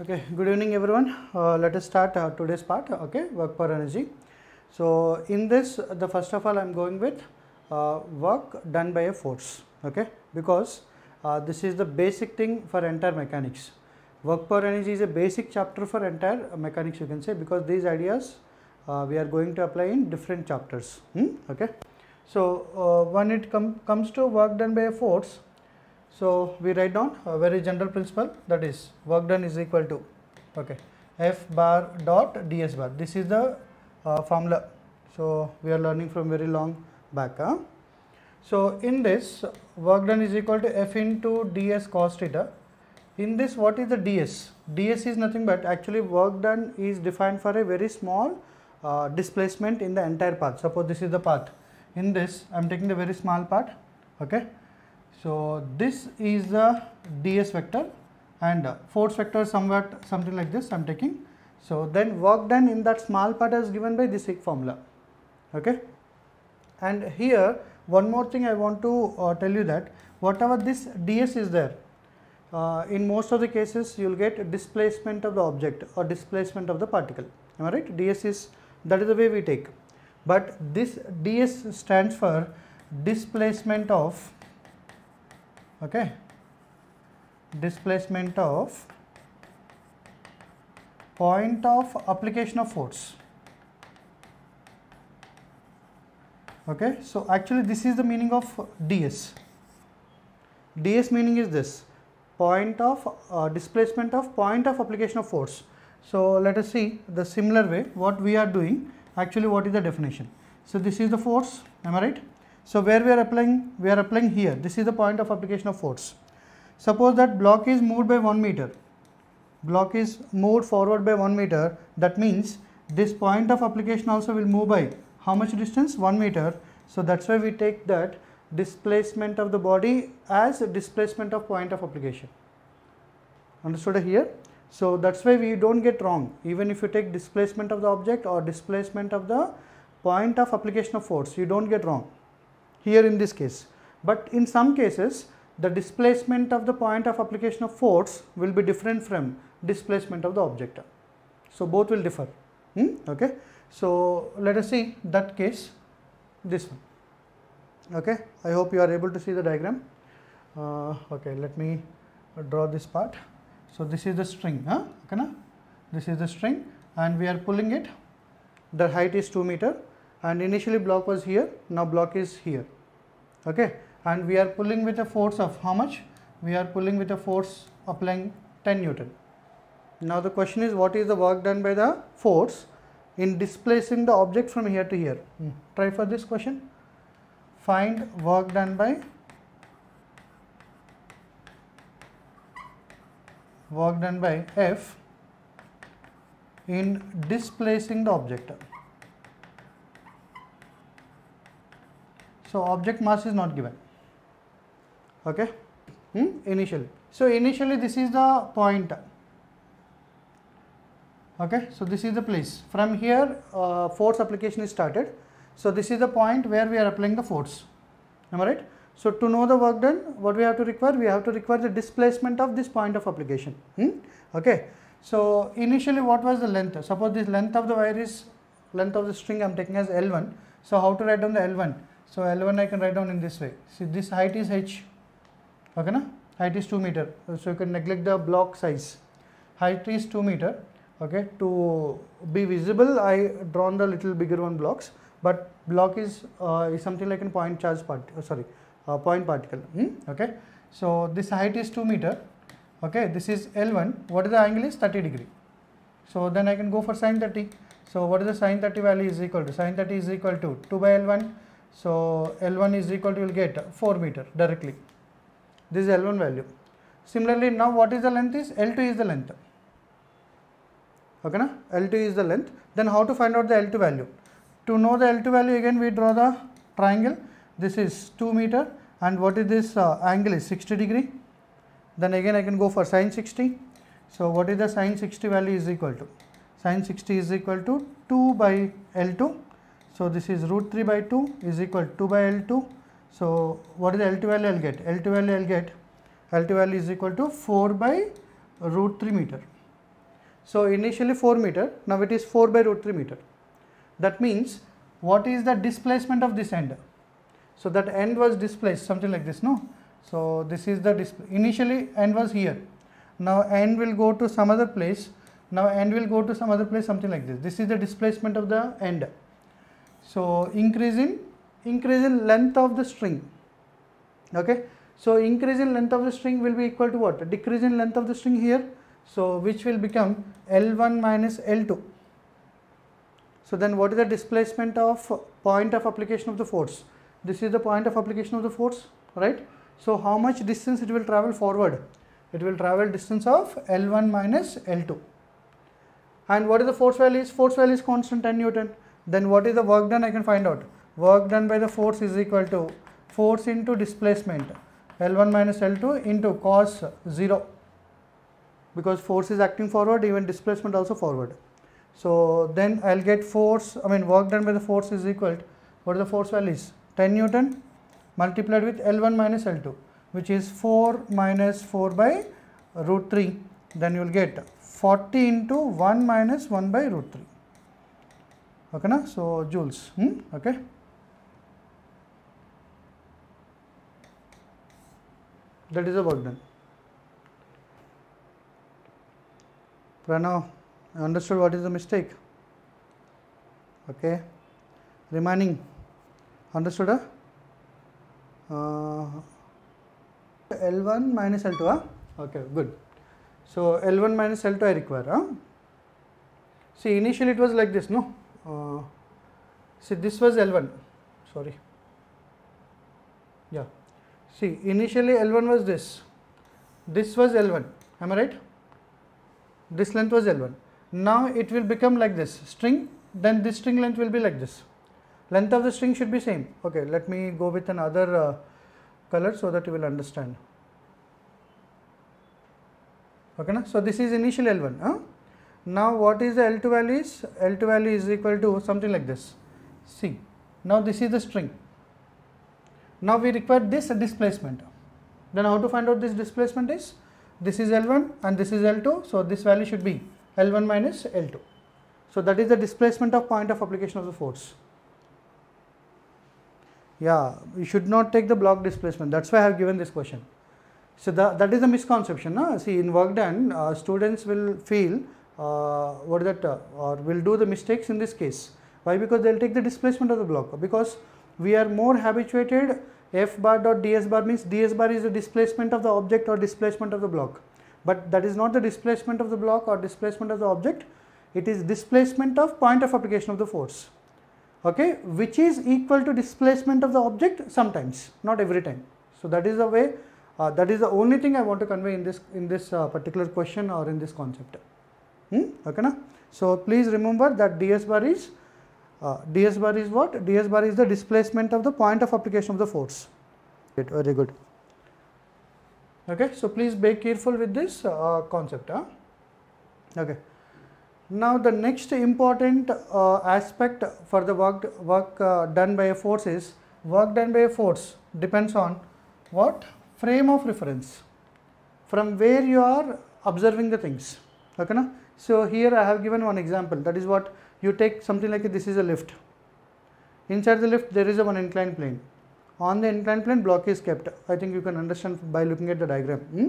okay good evening everyone uh, let us start uh, today's part okay work per energy so in this the first of all i'm going with uh, work done by a force okay because uh, this is the basic thing for entire mechanics work per energy is a basic chapter for entire mechanics you can say because these ideas uh, we are going to apply in different chapters hmm? okay so uh, when it com comes to work done by a force so, we write down a uh, very general principle that is work done is equal to okay, F bar dot ds bar. This is the uh, formula. So, we are learning from very long back. Huh? So, in this work done is equal to F into ds cos theta. In this what is the ds? ds is nothing but actually work done is defined for a very small uh, displacement in the entire path. Suppose this is the path. In this I am taking the very small part. Okay so this is the ds vector and force vector somewhat something like this I am taking. So then work done in that small part is given by this formula. Okay. And here one more thing I want to uh, tell you that whatever this ds is there uh, in most of the cases you will get displacement of the object or displacement of the particle am I right ds is that is the way we take but this ds stands for displacement of okay displacement of point of application of force okay so actually this is the meaning of ds ds meaning is this point of uh, displacement of point of application of force so let us see the similar way what we are doing actually what is the definition so this is the force am i right so where we are applying? We are applying here. This is the point of application of force. Suppose that block is moved by 1 meter. Block is moved forward by 1 meter. That means this point of application also will move by how much distance? 1 meter. So that's why we take that displacement of the body as displacement of point of application. Understood here? So that's why we don't get wrong. Even if you take displacement of the object or displacement of the point of application of force, you don't get wrong here in this case. But in some cases, the displacement of the point of application of force will be different from displacement of the object. So, both will differ. Hmm? Okay. So, let us see that case, this one. Okay. I hope you are able to see the diagram. Uh, okay. Let me draw this part. So, this is the string. Huh? Okay, na? This is the string and we are pulling it. The height is 2 meter and initially block was here now block is here okay and we are pulling with a force of how much we are pulling with a force applying 10 newton now the question is what is the work done by the force in displacing the object from here to here hmm. try for this question find work done by work done by F in displacing the object So object mass is not given. Okay. Hmm? Initially. So initially this is the point. Okay. So this is the place. From here uh, force application is started. So this is the point where we are applying the force. Am I right? So to know the work done, what we have to require? We have to require the displacement of this point of application. Hmm? Okay. So initially what was the length? Suppose this length of the wire is length of the string I am taking as L1. So how to write down the L1? So, L1 I can write down in this way. See this height is h, okay na? Height is 2 meter. So, you can neglect the block size. Height is 2 meter. Okay, to be visible, I drawn the little bigger one blocks, but block is, uh, is something like a point charge part. Uh, sorry, uh, point particle. Hmm? Okay, so this height is 2 meter. Okay, this is L1. What is the angle is 30 degree. So then I can go for sine 30. So what is the sine 30 value is equal to? Sine 30 is equal to 2 by L1 so, L1 is equal to you will get 4 meter directly. This is L1 value. Similarly, now what is the length is? L2 is the length. Okay, na? L2 is the length. Then how to find out the L2 value? To know the L2 value again we draw the triangle. This is 2 meter and what is this uh, angle is 60 degree. Then again I can go for sine 60. So, what is the sine 60 value is equal to? Sine 60 is equal to 2 by L2 so, this is root 3 by 2 is equal to 2 by L2. So, what is L2 value I'll get? L2 value I'll get L2 value is equal to 4 by root 3 meter. So, initially 4 meter, now it is 4 by root 3 meter. That means what is the displacement of this end? So, that end was displaced something like this, no? So, this is the initially end was here. Now, end will go to some other place. Now, end will go to some other place something like this. This is the displacement of the end. So increase in increase in length of the string. Okay. So increase in length of the string will be equal to what? Decrease in length of the string here. So which will become L1 minus L2. So then what is the displacement of point of application of the force? This is the point of application of the force, right? So how much distance it will travel forward? It will travel distance of L1 minus L2. And what is the force value? Force value is constant 10 Newton then what is the work done I can find out work done by the force is equal to force into displacement L1 minus L2 into cos 0 because force is acting forward even displacement also forward. So then I will get force I mean work done by the force is equal to what the force value is 10 Newton multiplied with L1 minus L2 which is 4 minus 4 by root 3 then you will get 40 into 1 minus 1 by root 3. Okay, so joules hmm okay that is a work done understood what is the mistake? Okay. Remaining, understood? Uh, L1 minus L2, huh? okay, good. So, L1 minus L2 I require. Huh? See, initially it was like this, no? uh, see this was L1 sorry yeah see initially L1 was this this was L1 am I right this length was L1 now it will become like this string then this string length will be like this length of the string should be same okay let me go with another uh, color so that you will understand okay na? so this is initial L1 huh? Now what is the L2 value is? L2 value is equal to something like this. See, now this is the string. Now we require this displacement. Then how to find out this displacement is? This is L1 and this is L2. So this value should be L1 minus L2. So that is the displacement of point of application of the force. Yeah, you should not take the block displacement. That's why I have given this question. So the, that is a misconception. No? See, in work done, uh, students will feel uh, that uh, or will do the mistakes in this case. Why? Because they'll take the displacement of the block because we are more habituated f bar dot ds bar means ds bar is the displacement of the object or displacement of the block. But that is not the displacement of the block or displacement of the object, it is displacement of point of application of the force, okay, which is equal to displacement of the object sometimes, not every time. So, that is the way, uh, that is the only thing I want to convey in this, in this uh, particular question or in this concept. Hmm? Okay, na? So, please remember that ds bar is uh, ds bar is what? ds bar is the displacement of the point of application of the force. Good, very good. Okay, so please be careful with this uh, concept. Huh? Okay. Now, the next important uh, aspect for the work, work uh, done by a force is work done by a force depends on what frame of reference from where you are observing the things. Okay, na? So here I have given one example that is what you take something like this is a lift. Inside the lift there is a one inclined plane. On the inclined plane block is kept. I think you can understand by looking at the diagram. Hmm?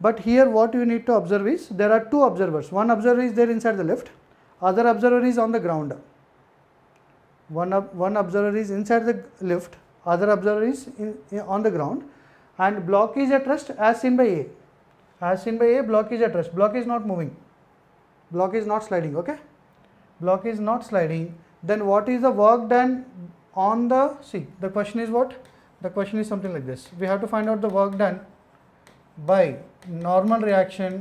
But here what you need to observe is there are two observers. One observer is there inside the lift, other observer is on the ground. One, one observer is inside the lift, other observer is in, in, on the ground and block is at rest as seen by A. As seen by A, block is at rest. Block is not moving block is not sliding okay block is not sliding then what is the work done on the see the question is what the question is something like this we have to find out the work done by normal reaction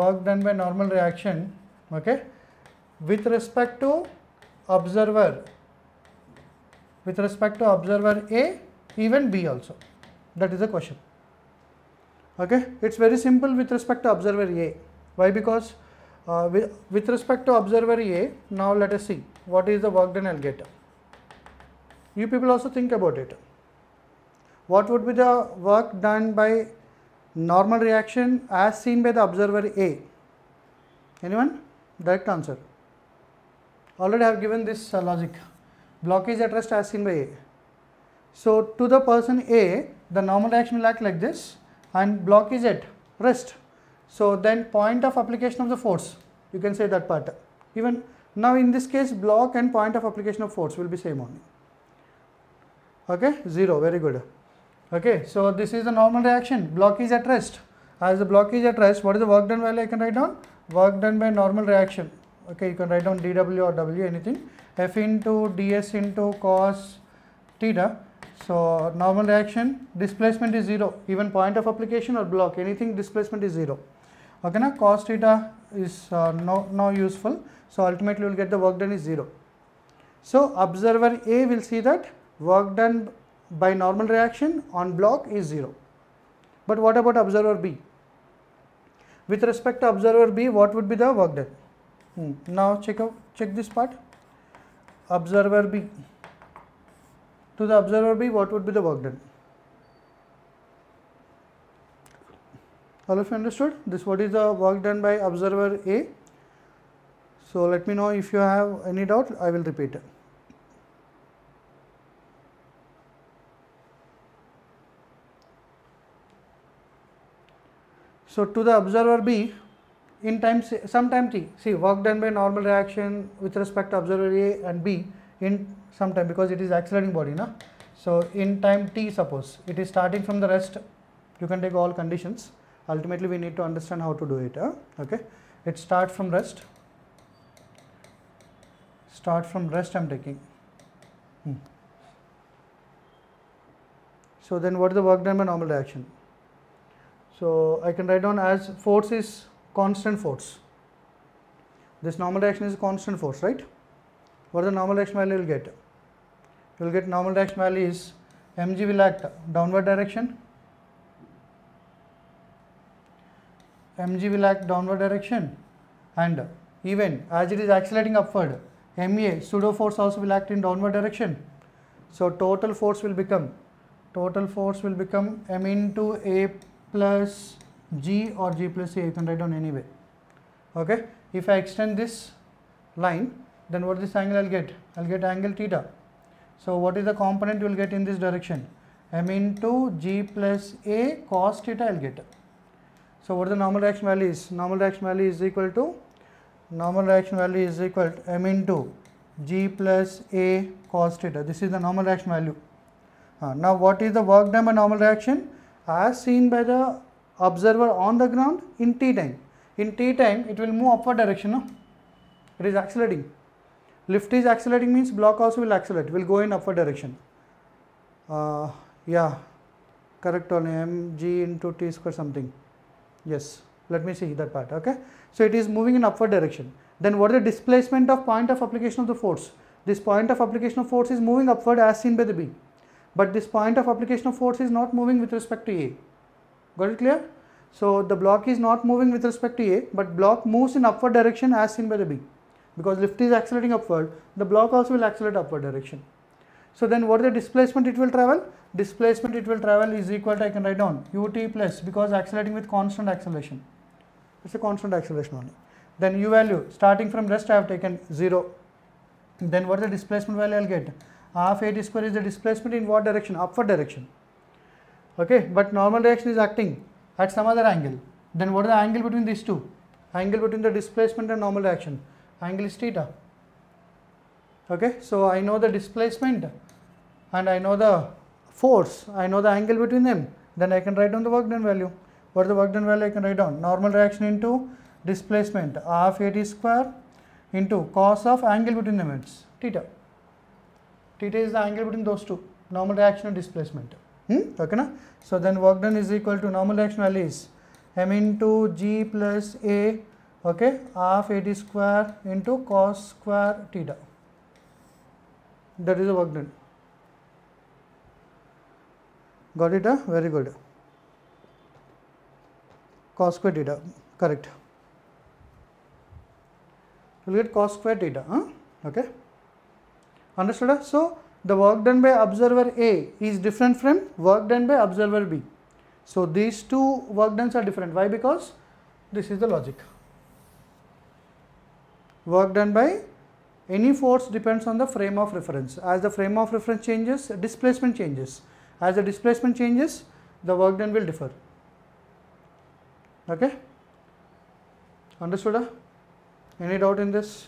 work done by normal reaction okay with respect to observer with respect to observer A even B also that is the question okay it's very simple with respect to observer A why? Because uh, with, with respect to observer A, now let us see what is the work done alligator. You people also think about it. What would be the work done by normal reaction as seen by the observer A? Anyone? Direct answer. Already I have given this uh, logic. Blockage at rest as seen by A. So, to the person A, the normal reaction will act like this and block is at rest so then point of application of the force, you can say that part. Even now in this case block and point of application of force will be same only. Okay, 0, very good. Okay, so this is the normal reaction, block is at rest. As the block is at rest, what is the work done value I can write down? Work done by normal reaction. Okay, you can write down dW or W anything. F into ds into cos theta so normal reaction displacement is 0 even point of application or block anything displacement is 0 okay now cos theta is uh, no, no useful so ultimately you will get the work done is 0 so observer a will see that work done by normal reaction on block is 0 but what about observer b with respect to observer b what would be the work done hmm. now check out check this part observer b to the observer b what would be the work done all of you understood this what is the work done by observer A so let me know if you have any doubt I will repeat So to the observer B in time some time t see work done by normal reaction with respect to observer A and B in some time because it is accelerating body na. So in time t suppose it is starting from the rest you can take all conditions ultimately we need to understand how to do it okay it starts from rest start from rest I'm taking hmm. so then what is the work done by normal reaction so I can write down as force is constant force this normal reaction is constant force right what the normal reaction value you will get you will get normal reaction value is mg will act downward direction mg will act downward direction and even as it is accelerating upward ma pseudo force also will act in downward direction so total force will become total force will become m into a plus g or g plus a you can write down anyway okay if i extend this line then what this angle i'll get i'll get angle theta so what is the component you will get in this direction m into g plus a cos theta i'll get so, what the normal reaction value is? Normal reaction value is equal to normal reaction value is equal to m into g plus a cos theta. This is the normal reaction value. Uh, now, what is the work done by normal reaction? As seen by the observer on the ground in t time. In t time, it will move upward direction. No? It is accelerating. Lift is accelerating means block also will accelerate, will go in upward direction. Uh, yeah, correct only mg into t square something. Yes, let me see that part, okay. So it is moving in upward direction. Then what is the displacement of point of application of the force? This point of application of force is moving upward as seen by the B. But this point of application of force is not moving with respect to A. Got it clear? So the block is not moving with respect to A, but block moves in upward direction as seen by the B. Because lift is accelerating upward, the block also will accelerate upward direction. So then what is the displacement it will travel? Displacement it will travel is equal to I can write down ut plus because accelerating with constant acceleration. It's a constant acceleration only. Then u value starting from rest I have taken 0. Then what is the displacement value I will get? Half at square is the displacement in what direction? Upward direction. Okay, but normal direction is acting at some other angle. Then what is the angle between these two? Angle between the displacement and normal direction? Angle is theta okay so I know the displacement and I know the force I know the angle between them then I can write down the work done value what the work done value I can write down normal reaction into displacement half at square into cos of angle between them it's theta theta is the angle between those two normal reaction and displacement hmm? okay na? so then work done is equal to normal reaction value is m into g plus a okay half at square into cos square theta that is the work done. Got it? Huh? Very good. Cos square theta, correct. We will get cos square theta. Huh? Okay. Understood? So, the work done by observer A is different from work done by observer B. So, these two work done are different. Why? Because this is the logic. Work done by any force depends on the frame of reference. As the frame of reference changes, displacement changes. As the displacement changes, the work done will differ. Okay? Understood? Huh? Ah? Any doubt in this?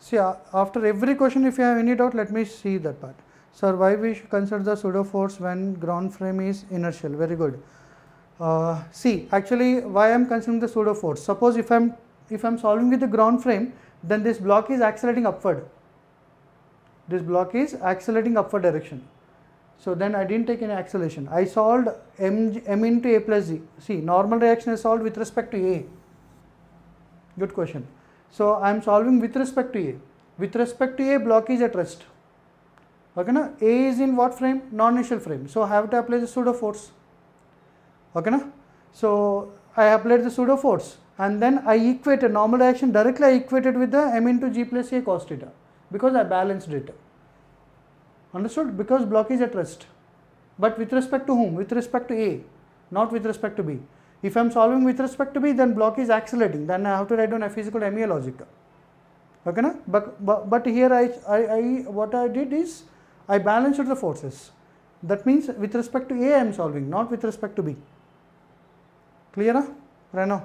See, after every question, if you have any doubt, let me see that part. Sir, why we should consider the pseudo force when ground frame is inertial? Very good. Uh, see, actually, why I am considering the pseudo force? Suppose if I am if I am solving with the ground frame, then this block is accelerating upward. This block is accelerating upward direction. So then I didn't take any acceleration. I solved m, m into a plus z. See, normal reaction is solved with respect to a. Good question. So I am solving with respect to a. With respect to a, block is at rest. Okay, na? a is in what frame? Non-initial frame. So I have to apply the pseudo force. Okay, na? So I applied the pseudo force and then I equate a normal reaction directly I equated with the m into g plus a cos theta because I balanced it. Understood? Because block is at rest. But with respect to whom? With respect to A, not with respect to B. If I am solving with respect to B, then block is accelerating. Then I have to write down a physical, mea logic. Okay, But, but, but here I, I, I, what I did is I balanced the forces. That means with respect to A I am solving, not with respect to B. Clear? Right now.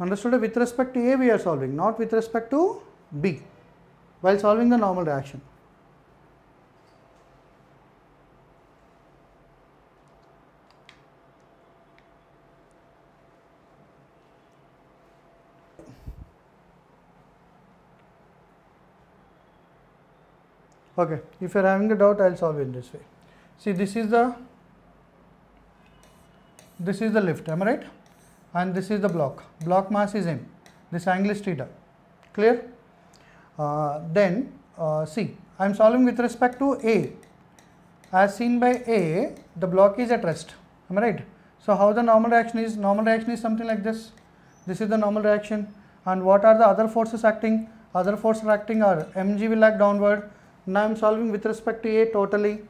Understood? With respect to A we are solving, not with respect to B while solving the normal reaction. okay if you are having a doubt I will solve it this way see this is the this is the lift am I right and this is the block. Block mass is m. This angle is theta. Clear? Uh, then uh, see, I am solving with respect to A. As seen by A, the block is at rest. Am I right? So how the normal reaction is? Normal reaction is something like this. This is the normal reaction. And what are the other forces acting? Other forces acting are mg will act downward. Now I am solving with respect to A totally.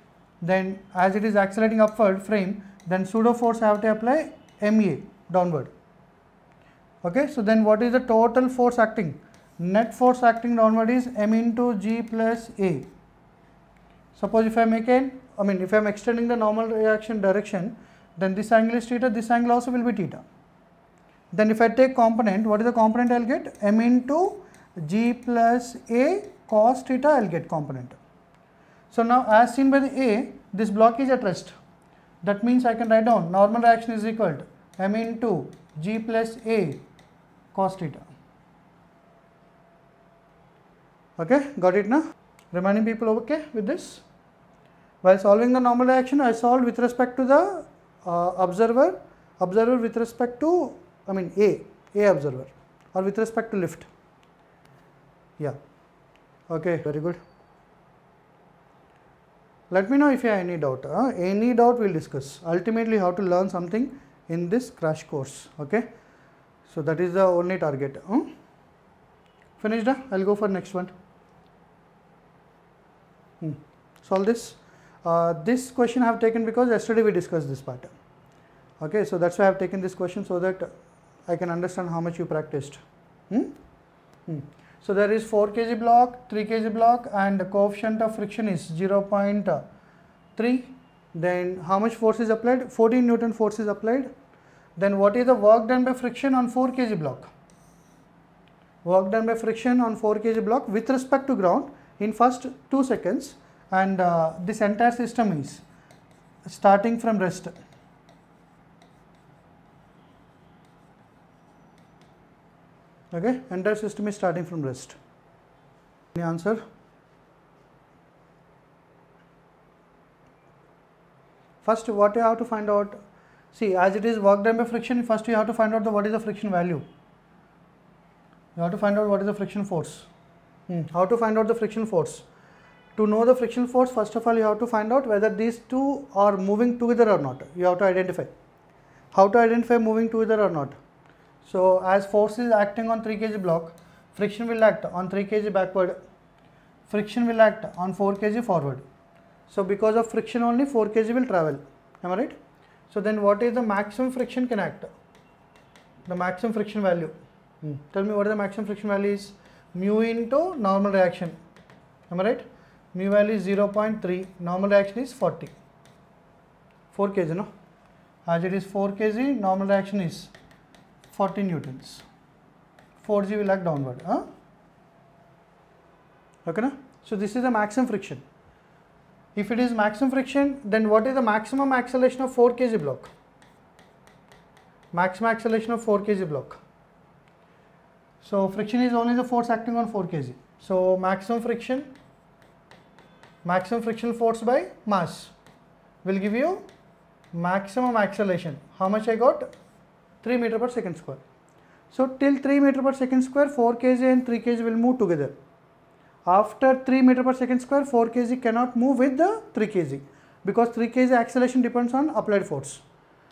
Then as it is accelerating upward frame, then pseudo force I have to apply ma downward. Okay, so then what is the total force acting? Net force acting downward is m into g plus a. Suppose if I make an, I mean if I am extending the normal reaction direction, then this angle is theta, this angle also will be theta. Then if I take component, what is the component I will get? m into g plus a cos theta I will get component. So now as seen by the a, this block is at rest. That means I can write down normal reaction is equal to m into g plus a cos theta. Okay, got it now? Remaining people okay with this? While solving the normal reaction, I solved with respect to the uh, observer, observer with respect to, I mean A, A observer or with respect to lift. Yeah, okay, very good. Let me know if you have any doubt. Any doubt we will discuss. Ultimately, how to learn something in this crash course okay so that is the only target hmm? finished i'll go for next one hmm. solve this uh, this question i have taken because yesterday we discussed this part okay so that's why i have taken this question so that i can understand how much you practiced hmm? hmm. so there is 4 kg block 3 kg block and the coefficient of friction is 0 0.3 then how much force is applied 14 newton force is applied then what is the work done by friction on 4 kg block? Work done by friction on 4 kg block with respect to ground in first 2 seconds and uh, this entire system is starting from rest. Okay, entire system is starting from rest. Any answer? First, what you have to find out See, as it is work done by friction, first you have to find out the what is the friction value. You have to find out what is the friction force. Hmm. How to find out the friction force? To know the friction force, first of all, you have to find out whether these two are moving together or not. You have to identify. How to identify moving together or not? So, as force is acting on 3 kg block, friction will act on 3 kg backward, friction will act on 4 kg forward. So, because of friction only 4 kg will travel, am I right? So then what is the maximum friction can act? The maximum friction value. Hmm. Tell me what is the maximum friction value is? Mu into normal reaction. Am I right? Mu value is 0.3. Normal reaction is 40. 4 kg no? As it is 4 kg, normal reaction is 40 newtons. 4g will act downward. Huh? Okay, no? So this is the maximum friction. If it is maximum friction, then what is the maximum acceleration of 4 kg block? Maximum acceleration of 4 kg block. So friction is only the force acting on 4 kg. So maximum friction, maximum frictional force by mass will give you maximum acceleration. How much I got? 3 meter per second square. So till 3 meter per second square, 4 kg and 3 kg will move together. After 3 meter per second square, 4 kg cannot move with the 3 kg because 3 kg acceleration depends on applied force.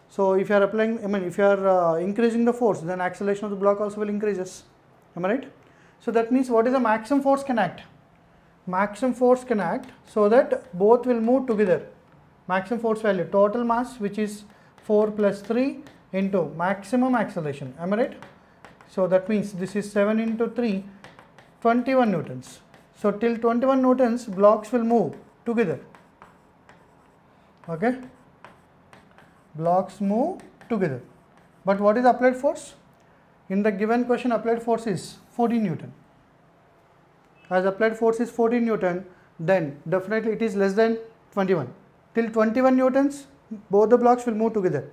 So if you are applying, I mean if you are uh, increasing the force, then acceleration of the block also will increases. Am I right? So that means what is the maximum force can act? Maximum force can act so that both will move together. Maximum force value, total mass which is 4 plus 3 into maximum acceleration. Am I right? So that means this is 7 into 3, 21 newtons. So, till 21 newtons blocks will move together. Okay? Blocks move together. But what is applied force? In the given question applied force is 14 newton. As applied force is 14 newton then definitely it is less than 21. Till 21 newtons both the blocks will move together.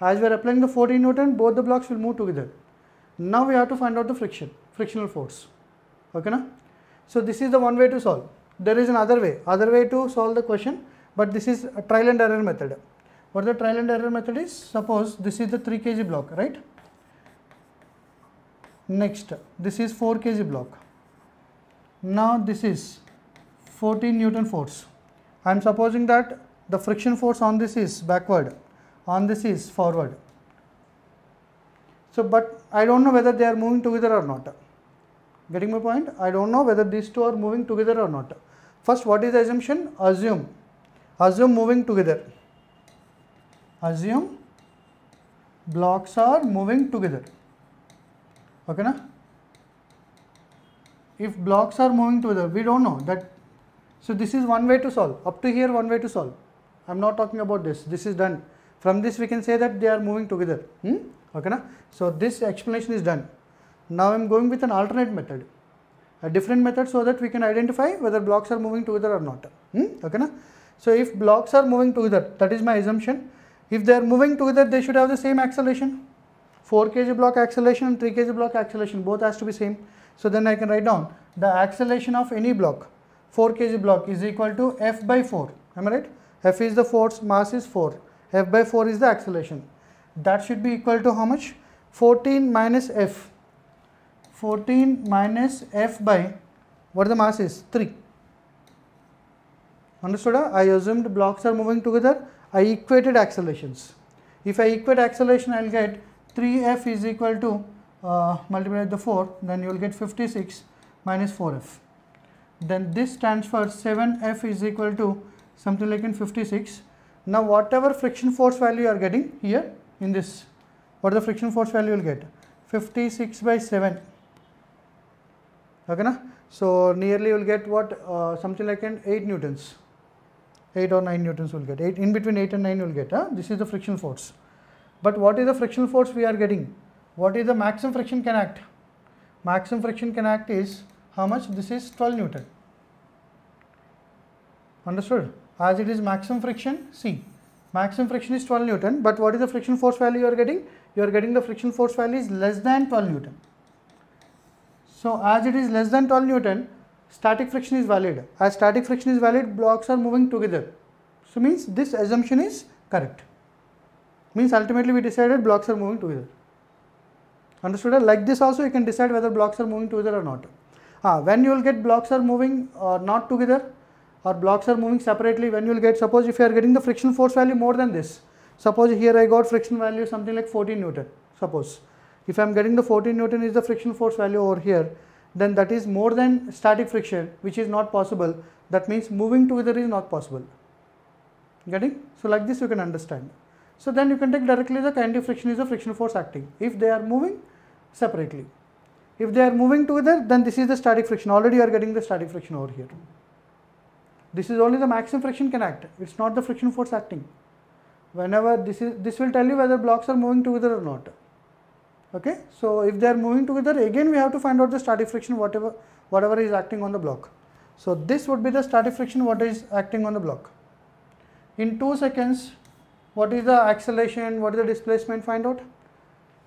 As we are applying the 14 newton both the blocks will move together. Now we have to find out the friction, frictional force. Okay na? So this is the one way to solve. There is another way, other way to solve the question, but this is a trial and error method. What the trial and error method is? Suppose this is the 3 kg block, right? Next, this is 4 kg block. Now this is 14 Newton force. I am supposing that the friction force on this is backward, on this is forward. So, but I don't know whether they are moving together or not. Getting my point? I don't know whether these two are moving together or not. First, what is the assumption? Assume. Assume moving together. Assume blocks are moving together. Okay, na? If blocks are moving together, we don't know that. So this is one way to solve. Up to here, one way to solve. I am not talking about this. This is done. From this, we can say that they are moving together. Hmm? Okay, na? So this explanation is done. Now I am going with an alternate method, a different method so that we can identify whether blocks are moving together or not. Hmm? Okay, na? So if blocks are moving together, that is my assumption. If they are moving together, they should have the same acceleration. 4 kg block acceleration and 3 kg block acceleration both has to be same. So then I can write down the acceleration of any block 4 kg block is equal to F by 4. Am I right? F is the force, mass is 4. F by 4 is the acceleration. That should be equal to how much? 14 minus F 14 minus F by what the mass is 3. Understood? Ah? I assumed blocks are moving together. I equated accelerations. If I equate acceleration, I will get 3F is equal to uh, multiplied by 4, then you will get 56 minus 4F. Then this stands for 7F is equal to something like in 56. Now whatever friction force value you are getting here in this, what the friction force value you will get? 56 by 7 okay na? so nearly you will get what uh, something like an 8 newtons 8 or 9 newtons will get 8 in between 8 and 9 you will get huh? this is the friction force but what is the frictional force we are getting what is the maximum friction can act maximum friction can act is how much this is 12 newton understood as it is maximum friction c maximum friction is 12 newton but what is the friction force value you are getting you are getting the friction force value is less than 12 newton so as it is less than 12 Newton, static friction is valid. As static friction is valid, blocks are moving together. So means this assumption is correct. Means ultimately we decided blocks are moving together. Understood? Like this also you can decide whether blocks are moving together or not. Ah, when you will get blocks are moving or not together or blocks are moving separately when you will get suppose if you are getting the friction force value more than this. Suppose here I got friction value something like 14 Newton suppose if I'm getting the 14 Newton is the friction force value over here, then that is more than static friction, which is not possible. That means moving together is not possible. Getting? So like this you can understand. So then you can take directly the kinetic friction is the friction force acting. If they are moving separately. If they are moving together, then this is the static friction. Already you are getting the static friction over here. This is only the maximum friction can act. It's not the friction force acting. Whenever this is, this will tell you whether blocks are moving together or not okay so if they are moving together again we have to find out the static friction whatever whatever is acting on the block so this would be the static friction what is acting on the block in 2 seconds what is the acceleration what is the displacement find out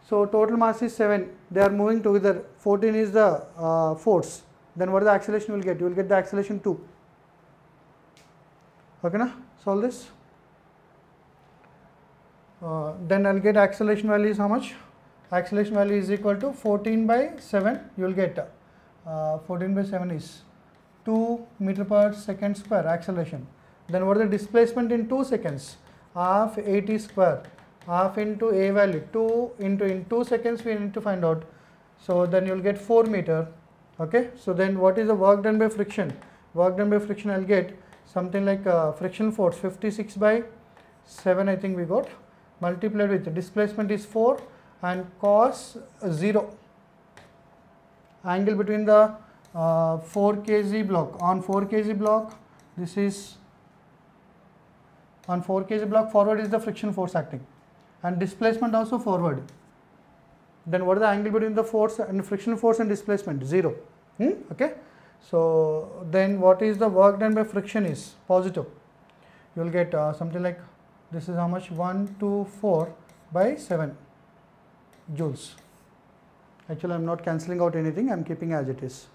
so total mass is 7 they are moving together 14 is the uh, force then what is the acceleration we will get you will get the acceleration 2 okay na solve this uh, then i'll get acceleration values. how much acceleration value is equal to 14 by 7 you will get uh, 14 by 7 is 2 meter per second square acceleration then what is the displacement in 2 seconds half 80 square half into a value 2 into in 2 seconds we need to find out so then you will get 4 meter okay so then what is the work done by friction work done by friction i'll get something like uh, friction force 56 by 7 i think we got multiplied with displacement is 4 and cos 0 angle between the uh, 4 kz block on 4 kz block this is on 4 kz block forward is the friction force acting and displacement also forward then what is the angle between the force and friction force and displacement 0 hmm? okay so then what is the work done by friction is positive you will get uh, something like this is how much 124 by 7 joules. Actually, I am not cancelling out anything, I am keeping as it is.